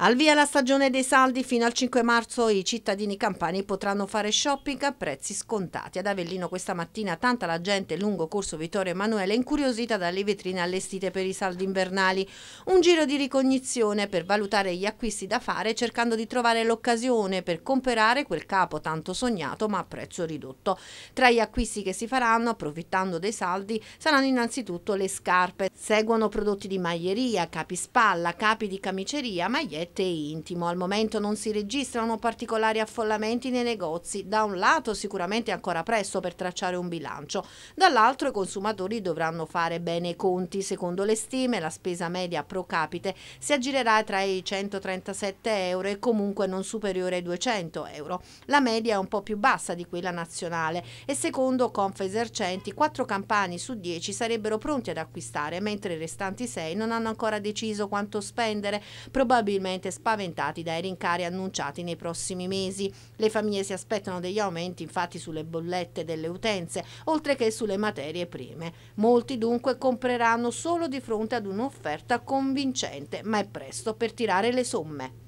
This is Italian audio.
Al via la stagione dei saldi, fino al 5 marzo i cittadini campani potranno fare shopping a prezzi scontati. Ad Avellino questa mattina tanta la gente lungo corso Vittorio Emanuele incuriosita dalle vetrine allestite per i saldi invernali. Un giro di ricognizione per valutare gli acquisti da fare cercando di trovare l'occasione per comprare quel capo tanto sognato ma a prezzo ridotto. Tra gli acquisti che si faranno, approfittando dei saldi, saranno innanzitutto le scarpe. Seguono prodotti di maglieria, capi spalla, capi di camiceria, magliette corrette e intimo. Al momento non si registrano particolari affollamenti nei negozi. Da un lato sicuramente è ancora presto per tracciare un bilancio, dall'altro i consumatori dovranno fare bene i conti. Secondo le stime la spesa media pro capite si aggirerà tra i 137 euro e comunque non superiore ai 200 euro. La media è un po' più bassa di quella nazionale e secondo Confesercenti 4 campani su 10 sarebbero pronti ad acquistare, mentre i restanti 6 non hanno ancora deciso quanto spendere, probabilmente sicuramente spaventati dai rincari annunciati nei prossimi mesi. Le famiglie si aspettano degli aumenti infatti sulle bollette delle utenze, oltre che sulle materie prime. Molti dunque compreranno solo di fronte ad un'offerta convincente, ma è presto per tirare le somme.